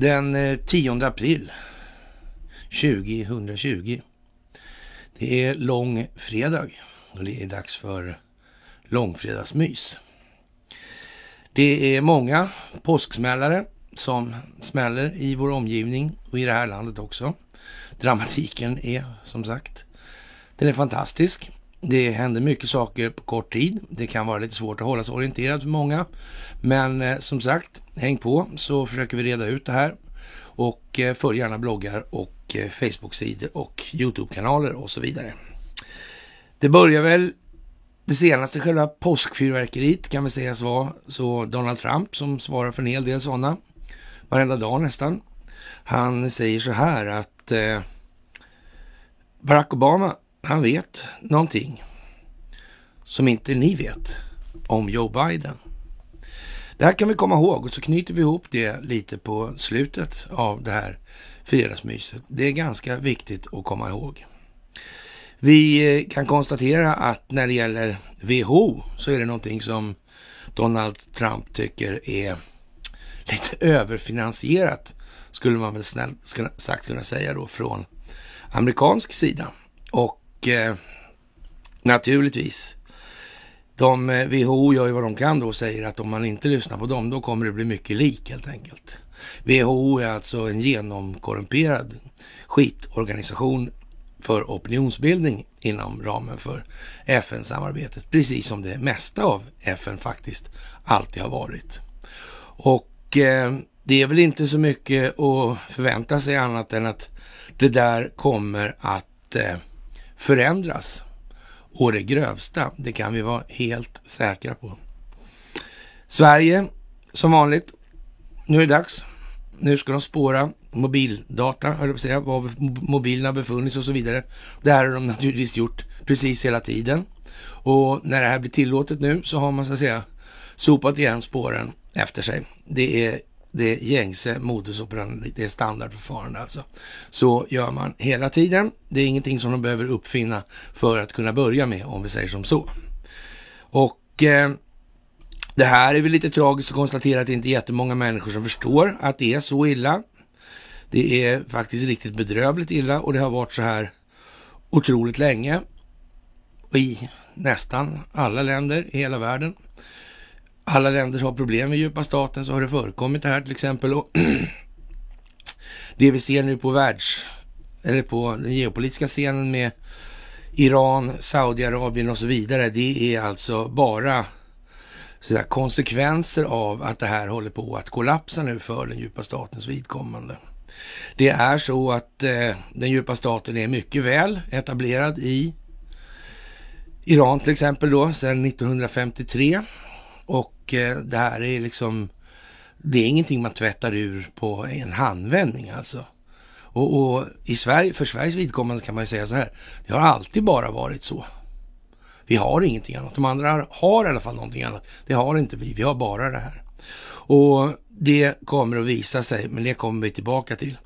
Den 10 eh, april 2020. Det är långfredag och det är dags för långfredagsmys. Det är många påsksmällare som smäller i vår omgivning och i det här landet också. Dramatiken är som sagt, den är fantastisk. Det händer mycket saker på kort tid. Det kan vara lite svårt att hålla sig orienterad för många. Men eh, som sagt, häng på så försöker vi reda ut det här. Och eh, följ gärna bloggar och eh, Facebook-sidor och YouTube-kanaler och så vidare. Det börjar väl det senaste själva påskfyrverkeriet kan väl sägas vara så Donald Trump som svarar för en hel del sådana. Varenda dag nästan. Han säger så här att eh, Barack Obama han vet någonting som inte ni vet om Joe Biden. Det här kan vi komma ihåg och så knyter vi ihop det lite på slutet av det här fredagsmyset. Det är ganska viktigt att komma ihåg. Vi eh, kan konstatera att när det gäller WHO så är det någonting som Donald Trump tycker är lite överfinansierat, skulle man väl snällt sagt kunna säga då, från amerikansk sida. Och eh, naturligtvis, de, eh, WHO gör ju vad de kan då och säger att om man inte lyssnar på dem, då kommer det bli mycket lik helt enkelt. WHO är alltså en genomkorrumperad skitorganisation för opinionsbildning inom ramen för FN-samarbetet, precis som det mesta av FN faktiskt alltid har varit. Och eh, det är väl inte så mycket att förvänta sig annat än att det där kommer att eh, förändras och det grövsta. Det kan vi vara helt säkra på. Sverige, som vanligt. Nu är det dags. Nu ska de spåra mobildata, höll jag på att säga, var mobilerna befunnits och så vidare. Det här har de naturligtvis gjort precis hela tiden. Och när det här blir tillåtet nu så har man så att säga sopat igen spåren efter sig. Det är det gängse modus operandi, det är standardförfarande alltså. Så gör man hela tiden. Det är ingenting som de behöver uppfinna för att kunna börja med, om vi säger som så. Och eh, det här är väl lite tragiskt att konstatera att det inte är jättemånga människor som förstår att det är så illa. Det är faktiskt riktigt bedrövligt illa och det har varit så här otroligt länge i nästan alla länder i hela världen alla länder har problem med djupa staten så har det förekommit det här till exempel. Och det vi ser nu på världs, eller på den geopolitiska scenen med Iran, Saudiarabien och så vidare. Det är alltså bara säga, konsekvenser av att det här håller på att kollapsa nu för den djupa statens vidkommande. Det är så att eh, den djupa staten är mycket väl etablerad i Iran till exempel då, sedan 1953. Och Eh, det här är liksom, det är ingenting man tvättar ur på en handvändning alltså. Och, och, i Sverige, för Sveriges vidkommande kan man ju säga så här, det har alltid bara varit så. Vi har ingenting annat. De andra har i alla fall någonting annat. Det har inte vi. Vi har bara det här. Och det kommer att visa sig, men det kommer vi tillbaka till.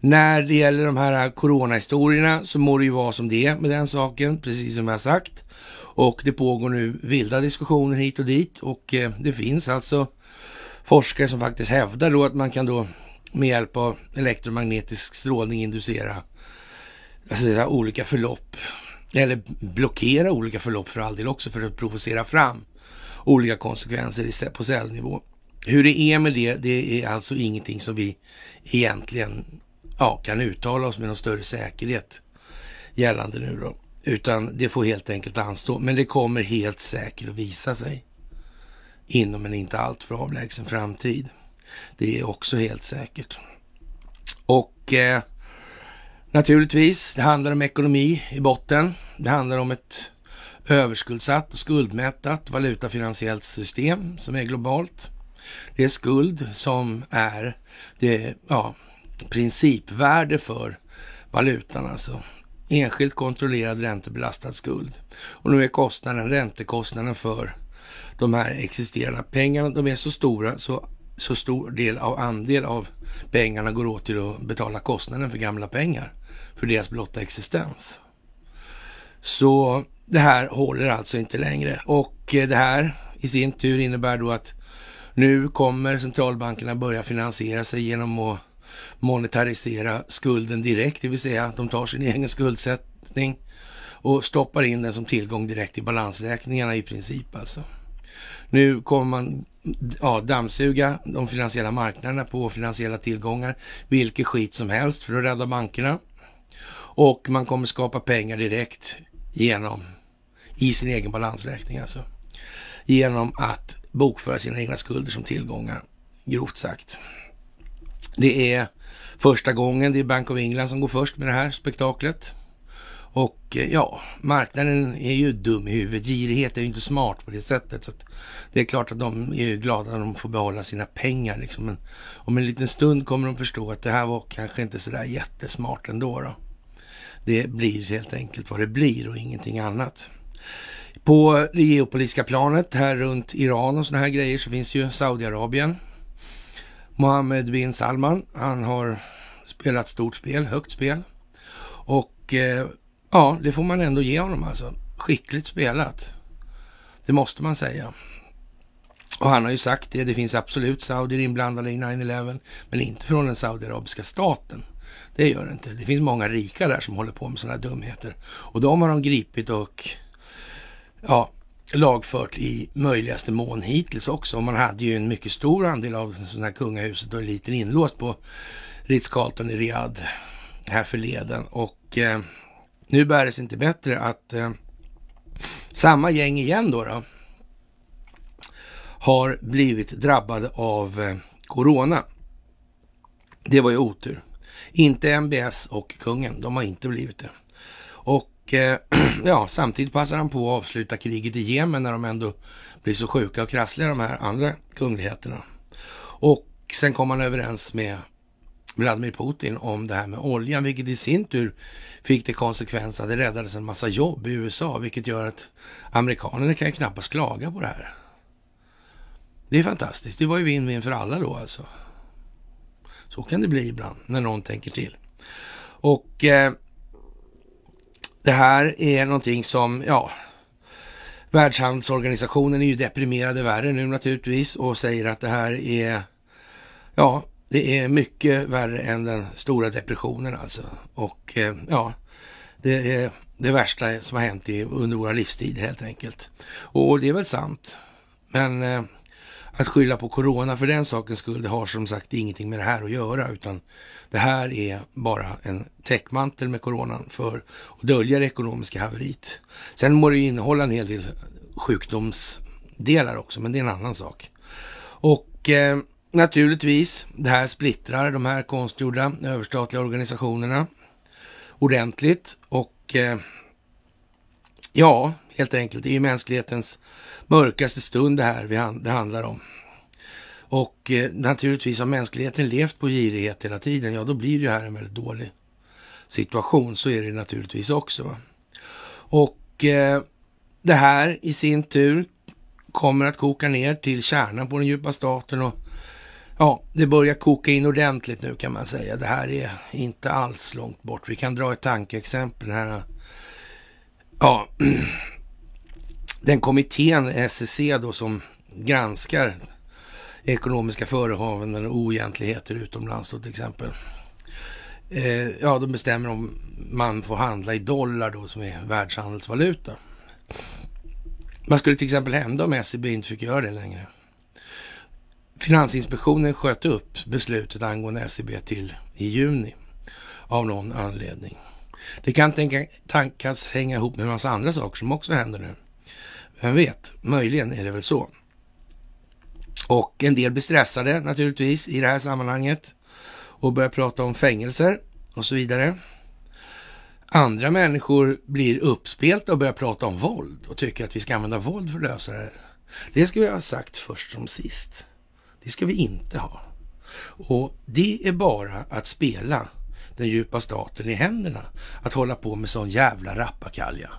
När det gäller de här coronahistorierna så må det ju vara som det är med den saken, precis som jag har sagt. Och det pågår nu vilda diskussioner hit och dit och eh, det finns alltså forskare som faktiskt hävdar då att man kan då med hjälp av elektromagnetisk strålning inducera alltså, olika förlopp eller blockera olika förlopp för all del också för att provocera fram olika konsekvenser på cellnivå. Hur det är med det, det är alltså ingenting som vi egentligen ja, kan uttala oss med någon större säkerhet gällande nu då. Utan det får helt enkelt anstå. Men det kommer helt säkert att visa sig inom en inte alltför avlägsen framtid. Det är också helt säkert. Och eh, naturligtvis, det handlar om ekonomi i botten. Det handlar om ett överskuldsatt och skuldmättat valutafinansiellt system som är globalt. Det är skuld som är det ja, principvärde för valutan alltså enskilt kontrollerad räntebelastad skuld. Och nu är kostnaden, räntekostnaden för de här existerande pengarna, de är så stora så, så stor del av andel av pengarna går åt till att betala kostnaden för gamla pengar, för deras blotta existens. Så det här håller alltså inte längre och eh, det här i sin tur innebär då att nu kommer centralbankerna börja finansiera sig genom att monetarisera skulden direkt, det vill säga att de tar sin egen skuldsättning och stoppar in den som tillgång direkt i balansräkningarna i princip alltså. Nu kommer man ja, dammsuga de finansiella marknaderna på finansiella tillgångar, vilket skit som helst för att rädda bankerna. Och man kommer skapa pengar direkt genom, i sin egen balansräkning alltså, genom att bokföra sina egna skulder som tillgångar, grovt sagt. Det är första gången det är Bank of England som går först med det här spektaklet. Och eh, ja, marknaden är ju dum i huvudet. Girighet är ju inte smart på det sättet. Så Det är klart att de är glada när de får behålla sina pengar. Liksom. Men om en liten stund kommer de förstå att det här var kanske inte så där jättesmart ändå. Då. Det blir helt enkelt vad det blir och ingenting annat. På det geopolitiska planet här runt Iran och sådana här grejer så finns ju Saudiarabien Mohammed bin Salman. Han har spelat stort spel, högt spel. Och eh, ja, det får man ändå ge honom alltså. Skickligt spelat. Det måste man säga. Och han har ju sagt det, det finns absolut saudier inblandade i 9-11, men inte från den saudiarabiska staten. Det gör det inte. Det finns många rika där som håller på med sådana dumheter. Och de har de gripit och ja, lagfört i möjligaste mån hittills också. man hade ju en mycket stor andel av sådana här kungahuset och eliten inlåst på Ritz-Carlton i Riyadh här förleden. Och eh, nu bär det sig inte bättre att eh, samma gäng igen då, då, har blivit drabbade av eh, corona. Det var ju otur. Inte MBS och kungen, de har inte blivit det. Och och eh, ja, samtidigt passar han på att avsluta kriget i Jemen när de ändå blir så sjuka och krassliga de här andra kungligheterna. Och sen kom han överens med Vladimir Putin om det här med oljan, vilket i sin tur fick till konsekvens att det räddades en massa jobb i USA, vilket gör att amerikanerna kan ju knappast klaga på det här. Det är fantastiskt. Det var ju vin-vin för alla då alltså. Så kan det bli ibland när någon tänker till. Och eh, det här är någonting som, ja, Världshandelsorganisationen är ju deprimerade värre nu naturligtvis och säger att det här är, ja, det är mycket värre än den stora depressionen alltså. Och eh, ja, det är det värsta som har hänt under våra livstider helt enkelt. Och det är väl sant. Men eh, att skylla på corona för den sakens skull, det har som sagt ingenting med det här att göra, utan det här är bara en täckmantel med coronan för att dölja det ekonomiska haveriet. Sen må det ju innehålla en hel del sjukdomsdelar också, men det är en annan sak. Och eh, naturligtvis, det här splittrar de här konstgjorda överstatliga organisationerna ordentligt och eh, ja, helt enkelt. Det är ju mänsklighetens mörkaste stund det här det handlar om. Och eh, naturligtvis har mänskligheten levt på girighet hela tiden, ja då blir det här en väldigt dålig situation. Så är det naturligtvis också. Va? Och eh, det här i sin tur kommer att koka ner till kärnan på den djupa staten och ja, det börjar koka in ordentligt nu kan man säga. Det här är inte alls långt bort. Vi kan dra ett tankeexempel här. Ja, den kommittén, SEC då, som granskar ekonomiska förehavanden och oegentligheter utomlands då till exempel. Eh, ja, de bestämmer om man får handla i dollar då som är världshandelsvaluta. Vad skulle till exempel hända om SEB inte fick göra det längre? Finansinspektionen sköt upp beslutet angående SEB till i juni av någon anledning. Det kan tänkas hänga ihop med en massa andra saker som också händer nu. Vem vet, möjligen är det väl så. Och en del blir stressade naturligtvis i det här sammanhanget och börjar prata om fängelser och så vidare. Andra människor blir uppspelta och börjar prata om våld och tycker att vi ska använda våld för att lösa det. Det ska vi ha sagt först som sist. Det ska vi inte ha. Och det är bara att spela den djupa staten i händerna. Att hålla på med sån jävla rappakalja.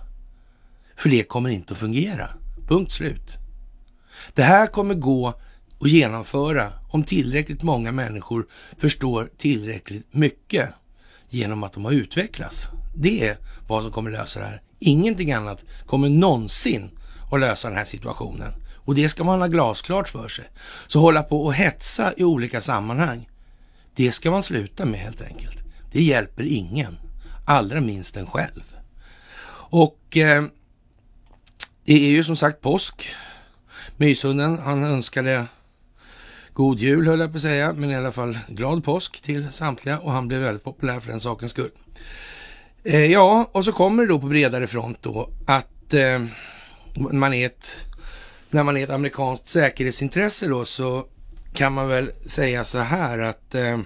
För det kommer inte att fungera. Punkt slut. Det här kommer gå att genomföra om tillräckligt många människor förstår tillräckligt mycket genom att de har utvecklats. Det är vad som kommer lösa det här. Ingenting annat kommer någonsin att lösa den här situationen. Och det ska man ha glasklart för sig. Så hålla på och hetsa i olika sammanhang, det ska man sluta med helt enkelt. Det hjälper ingen, allra minst en själv. Och eh, det är ju som sagt påsk. Myshunden, han önskade god jul höll jag på att säga, men i alla fall glad påsk till samtliga och han blev väldigt populär för den sakens skull. Eh, ja, och så kommer det då på bredare front då att eh, man är ett, när man är ett amerikanskt säkerhetsintresse då så kan man väl säga så här att eh,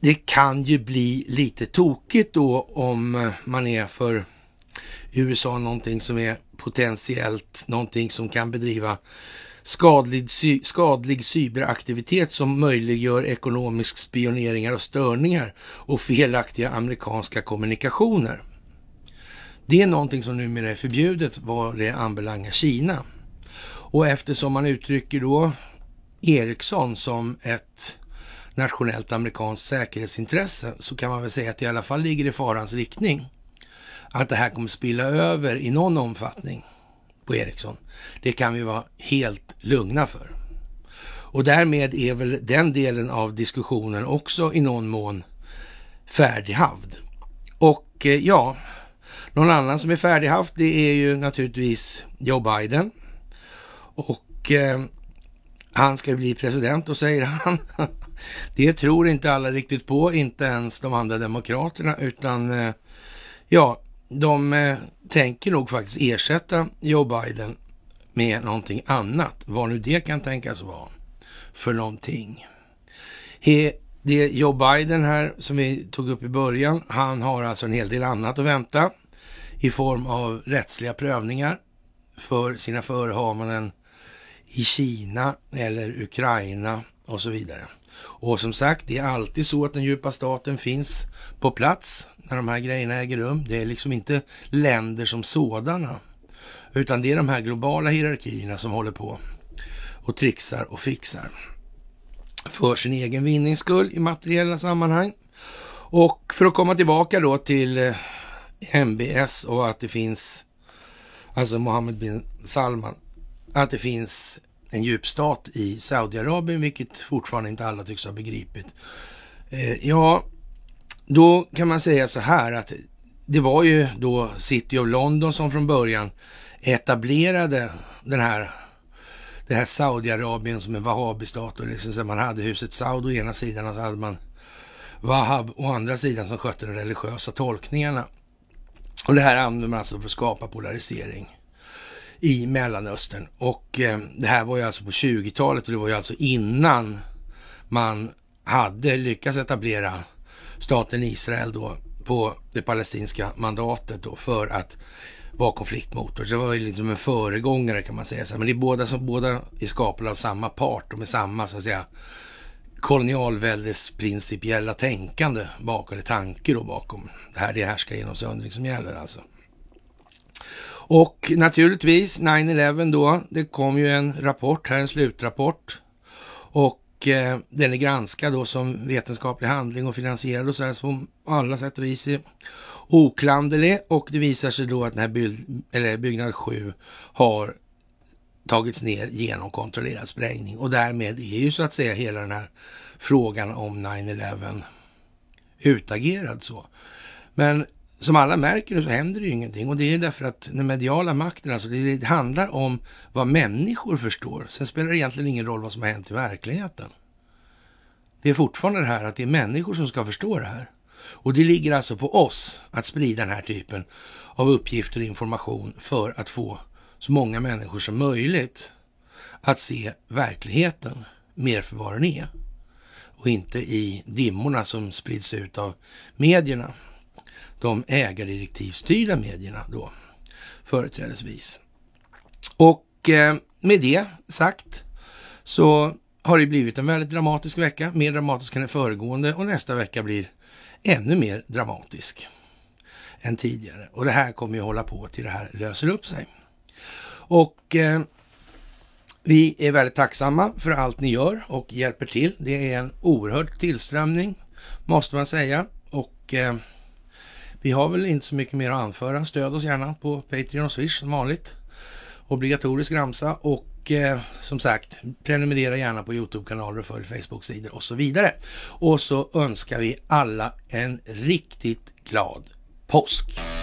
det kan ju bli lite tokigt då om man är för USA någonting som är potentiellt någonting som kan bedriva skadlig, sy skadlig cyberaktivitet som möjliggör ekonomisk spioneringar och störningar och felaktiga amerikanska kommunikationer. Det är någonting som numera är förbjudet vad det anbelangar Kina. Och eftersom man uttrycker då Ericsson som ett nationellt amerikanskt säkerhetsintresse så kan man väl säga att det i alla fall ligger i farans riktning att det här kommer spilla över i någon omfattning på Ericsson. Det kan vi vara helt lugna för. Och därmed är väl den delen av diskussionen också i någon mån färdighavd. Och eh, ja, någon annan som är färdighavd det är ju naturligtvis Joe Biden. Och eh, han ska bli president och säger han. Det tror inte alla riktigt på, inte ens de andra demokraterna utan eh, ja, de eh, tänker nog faktiskt ersätta Joe Biden med någonting annat. Vad nu det kan tänkas vara för någonting. He, det Joe Biden här som vi tog upp i början, han har alltså en hel del annat att vänta i form av rättsliga prövningar för sina förehavanden i Kina eller Ukraina och så vidare. Och som sagt, det är alltid så att den djupa staten finns på plats när de här grejerna äger rum. Det är liksom inte länder som sådana, utan det är de här globala hierarkierna som håller på och trixar och fixar för sin egen vinnings skull i materiella sammanhang. Och för att komma tillbaka då till eh, MBS och att det finns, alltså Mohammed bin Salman, att det finns en djupstat i Saudiarabien, vilket fortfarande inte alla tycks ha begripit. Eh, ja, då kan man säga så här att det var ju då City of London som från början etablerade den här det här Saudiarabien som en wahhabistat och liksom man hade huset Saud å ena sidan och så hade man Wahhab å andra sidan som skötte de religiösa tolkningarna. Och det här använde man alltså för att skapa polarisering i Mellanöstern. Och eh, det här var ju alltså på 20-talet och det var ju alltså innan man hade lyckats etablera staten Israel då på det palestinska mandatet då för att vara konfliktmotor. Så det var ju liksom en föregångare kan man säga. Men det är båda som båda är skapade av samma part och med samma så att säga kolonialväldes principiella tänkande bakom, eller tanke då bakom. Det här det är härska genom söndring som gäller alltså. Och naturligtvis 9-11 då, det kom ju en rapport här, en slutrapport. Och eh, den är granskad då som vetenskaplig handling och finansierad och så här på alla sätt och vis är oklanderlig. Och det visar sig då att den här by eller byggnad 7 har tagits ner genom kontrollerad sprängning. Och därmed är ju så att säga hela den här frågan om 9-11 utagerad så. Men som alla märker nu så händer det ju ingenting och det är därför att den mediala makten, alltså det handlar om vad människor förstår. Sen spelar det egentligen ingen roll vad som har hänt i verkligheten. Det är fortfarande det här att det är människor som ska förstå det här. Och det ligger alltså på oss att sprida den här typen av uppgifter och information för att få så många människor som möjligt att se verkligheten mer för vad den är och inte i dimmorna som sprids ut av medierna de ägardirektivstyrda medierna då, företrädesvis. Och eh, med det sagt så har det blivit en väldigt dramatisk vecka, mer dramatisk än den föregående och nästa vecka blir ännu mer dramatisk än tidigare. Och det här kommer ju hålla på till det här löser upp sig. Och eh, vi är väldigt tacksamma för allt ni gör och hjälper till. Det är en oerhörd tillströmning måste man säga. Och eh, vi har väl inte så mycket mer att anföra. Stöd oss gärna på Patreon och Swish som vanligt. Obligatorisk ramsa och eh, som sagt, prenumerera gärna på Youtube-kanaler och följ Facebook-sidor och så vidare. Och så önskar vi alla en riktigt glad påsk!